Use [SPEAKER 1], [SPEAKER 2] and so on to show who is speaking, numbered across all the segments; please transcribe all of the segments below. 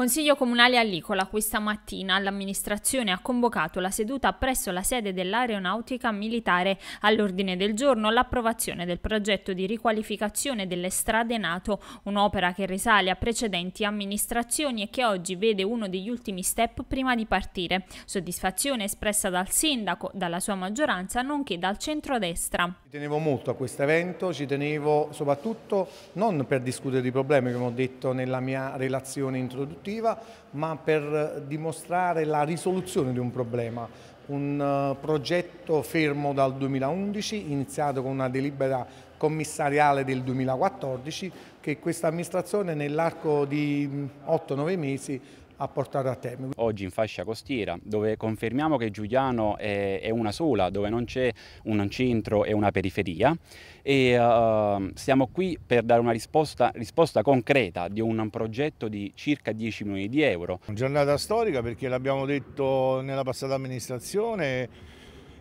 [SPEAKER 1] Consiglio Comunale Allicola, questa mattina l'amministrazione ha convocato la seduta presso la sede dell'Aeronautica Militare all'ordine del giorno l'approvazione del progetto di riqualificazione delle strade NATO, un'opera che risale a precedenti amministrazioni e che oggi vede uno degli ultimi step prima di partire. Soddisfazione espressa dal sindaco, dalla sua maggioranza, nonché dal centrodestra.
[SPEAKER 2] Ci tenevo molto a questo evento, ci tenevo soprattutto non per discutere di problemi, come ho detto nella mia relazione introduttiva, costruttiva, ma per dimostrare la risoluzione di un problema. Un eh, progetto fermo dal 2011, iniziato con una delibera commissariale del 2014, che questa amministrazione nell'arco di 8-9 mm, mesi a portare a termine.
[SPEAKER 3] Oggi in fascia costiera dove confermiamo che Giuliano è, è una sola, dove non c'è un centro e una periferia e uh, siamo qui per dare una risposta, risposta concreta di un progetto di circa 10 milioni di euro.
[SPEAKER 4] Una giornata storica perché l'abbiamo detto nella passata amministrazione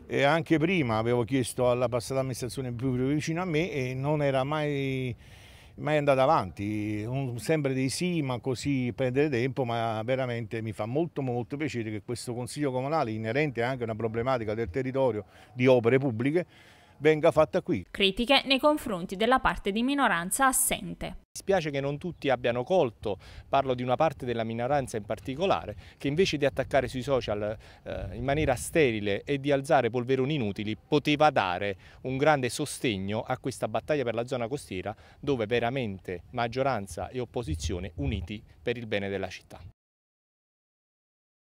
[SPEAKER 4] e anche prima avevo chiesto alla passata amministrazione più vicino a me e non era mai mai andato avanti, sempre dei sì, ma così perdere tempo, ma veramente mi fa molto molto piacere che questo Consiglio Comunale, inerente anche a una problematica del territorio di opere pubbliche, venga fatta qui.
[SPEAKER 1] Critiche nei confronti della parte di minoranza assente.
[SPEAKER 5] spiace che non tutti abbiano colto, parlo di una parte della minoranza in particolare, che invece di attaccare sui social eh, in maniera sterile e di alzare polveroni inutili, poteva dare un grande sostegno a questa battaglia per la zona costiera dove veramente maggioranza e opposizione uniti per il bene della città.